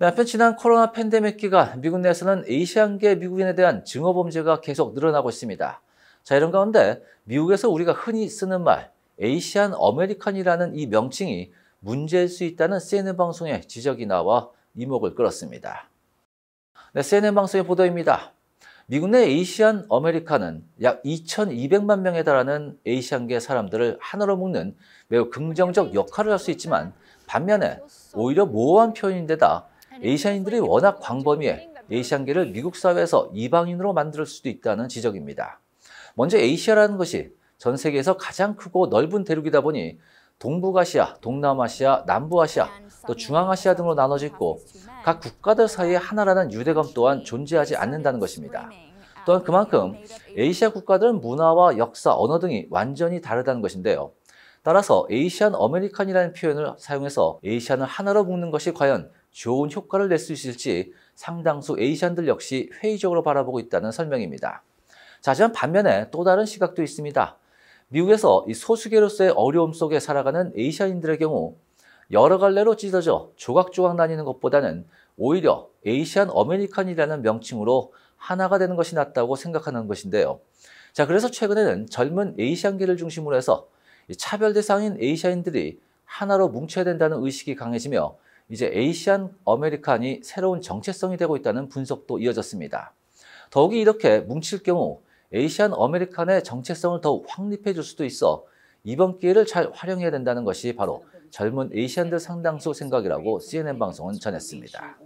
한편 네, 지난 코로나 팬데믹 기간 미국 내에서는 에이시안계 미국인에 대한 증오 범죄가 계속 늘어나고 있습니다. 자 이런 가운데 미국에서 우리가 흔히 쓰는 말 에이시안 어메리칸이라는 이 명칭이 문제일 수 있다는 CNN 방송의 지적이 나와 이목을 끌었습니다. 네, CNN 방송의 보도입니다. 미국 내 에이시안 어메리칸은 약 2,200만 명에 달하는 에이시안계 사람들을 하나로 묶는 매우 긍정적 역할을 할 수 있지만 반면에 오히려 모호한 표현인데다 에이샤인들이 워낙 광범위해 에이시안계를 미국 사회에서 이방인으로 만들 수도 있다는 지적입니다. 먼저 에이시아라는 것이 전 세계에서 가장 크고 넓은 대륙이다 보니 동북아시아, 동남아시아, 남부아시아, 또 중앙아시아 등으로 나눠져 있고 각 국가들 사이에 하나라는 유대감 또한 존재하지 않는다는 것입니다. 또한 그만큼 에이시아 국가들은 문화와 역사, 언어 등이 완전히 다르다는 것인데요. 따라서 에이시안 어메리칸이라는 표현을 사용해서 에이시안을 하나로 묶는 것이 과연 좋은 효과를 낼 수 있을지 상당수 에이션들 역시 회의적으로 바라보고 있다는 설명입니다. 자지만 하 반면에 또 다른 시각도 있습니다. 미국에서 이 소수계로서의 어려움 속에 살아가는 에이션인들의 경우 여러 갈래로 찢어져 조각조각 나뉘는 것보다는 오히려 에이시안 어메리칸이라는 명칭으로 하나가 되는 것이 낫다고 생각하는 것인데요. 자, 그래서 최근에는 젊은 에이시안계를 중심으로 해서 차별 대상인 에이시아인들이 하나로 뭉쳐야 된다는 의식이 강해지며 이제 에이시안 아메리칸이 새로운 정체성이 되고 있다는 분석도 이어졌습니다. 더욱이 이렇게 뭉칠 경우 에이시안 아메리칸의 정체성을 더욱 확립해 줄 수도 있어 이번 기회를 잘 활용해야 된다는 것이 바로 젊은 에이시안들 상당수 생각이라고 CNN 방송은 전했습니다.